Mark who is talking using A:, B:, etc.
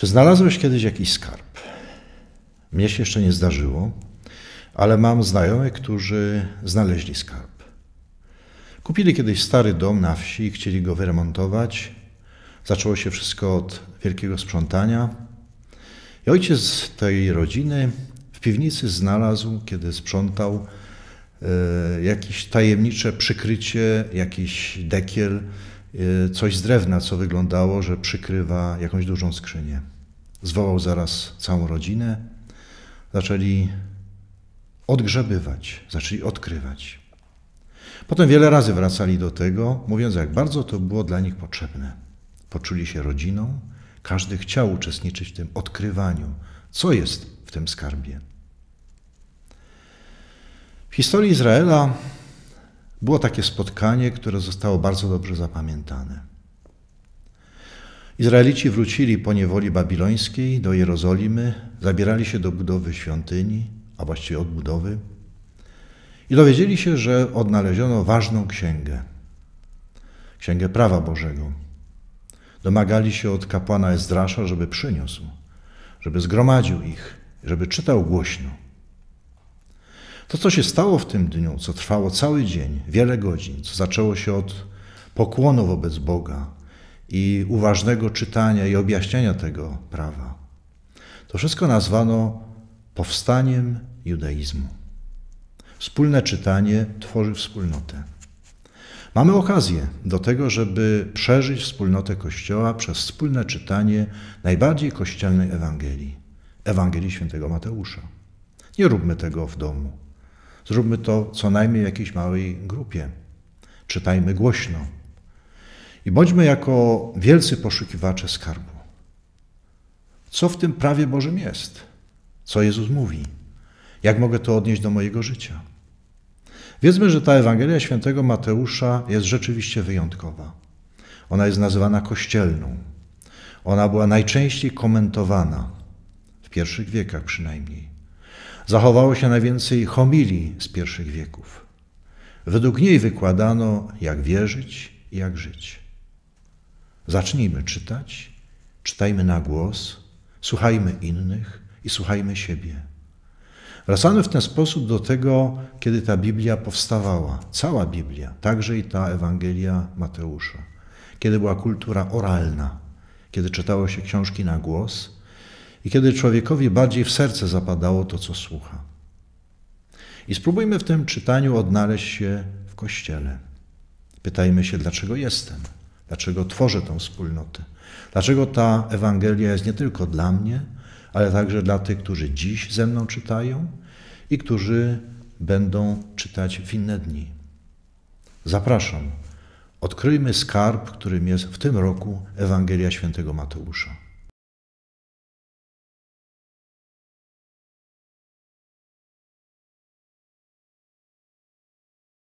A: Czy znalazłeś kiedyś jakiś skarb? Mnie się jeszcze nie zdarzyło, ale mam znajomych, którzy znaleźli skarb. Kupili kiedyś stary dom na wsi, chcieli go wyremontować. Zaczęło się wszystko od wielkiego sprzątania. I ojciec tej rodziny w piwnicy znalazł, kiedy sprzątał, e, jakieś tajemnicze przykrycie, jakiś dekiel Y, coś z drewna, co wyglądało, że przykrywa jakąś dużą skrzynię. Zwołał zaraz całą rodzinę. Zaczęli odgrzebywać, zaczęli odkrywać. Potem wiele razy wracali do tego, mówiąc, jak bardzo to było dla nich potrzebne. Poczuli się rodziną, każdy chciał uczestniczyć w tym odkrywaniu, co jest w tym skarbie. W historii Izraela było takie spotkanie, które zostało bardzo dobrze zapamiętane. Izraelici wrócili po niewoli babilońskiej do Jerozolimy, zabierali się do budowy świątyni, a właściwie odbudowy, i dowiedzieli się, że odnaleziono ważną księgę Księgę Prawa Bożego. Domagali się od kapłana Ezdrasza, żeby przyniósł, żeby zgromadził ich, żeby czytał głośno. To, co się stało w tym dniu, co trwało cały dzień, wiele godzin, co zaczęło się od pokłonu wobec Boga i uważnego czytania i objaśniania tego prawa, to wszystko nazwano powstaniem judaizmu. Wspólne czytanie tworzy wspólnotę. Mamy okazję do tego, żeby przeżyć wspólnotę Kościoła przez wspólne czytanie najbardziej kościelnej Ewangelii, Ewangelii świętego Mateusza. Nie róbmy tego w domu. Zróbmy to co najmniej w jakiejś małej grupie. Czytajmy głośno. I bądźmy jako wielcy poszukiwacze skarbu. Co w tym prawie Bożym jest? Co Jezus mówi? Jak mogę to odnieść do mojego życia? Wiedzmy, że ta Ewangelia świętego Mateusza jest rzeczywiście wyjątkowa. Ona jest nazywana kościelną. Ona była najczęściej komentowana, w pierwszych wiekach przynajmniej zachowało się najwięcej homilii z pierwszych wieków. Według niej wykładano, jak wierzyć i jak żyć. Zacznijmy czytać, czytajmy na głos, słuchajmy innych i słuchajmy siebie. Wracamy w ten sposób do tego, kiedy ta Biblia powstawała, cała Biblia, także i ta Ewangelia Mateusza, kiedy była kultura oralna, kiedy czytało się książki na głos, i kiedy człowiekowi bardziej w serce zapadało to, co słucha. I spróbujmy w tym czytaniu odnaleźć się w Kościele. Pytajmy się, dlaczego jestem, dlaczego tworzę tą wspólnotę, dlaczego ta Ewangelia jest nie tylko dla mnie, ale także dla tych, którzy dziś ze mną czytają i którzy będą czytać w inne dni. Zapraszam. Odkryjmy skarb, którym jest w tym roku Ewangelia Świętego Mateusza.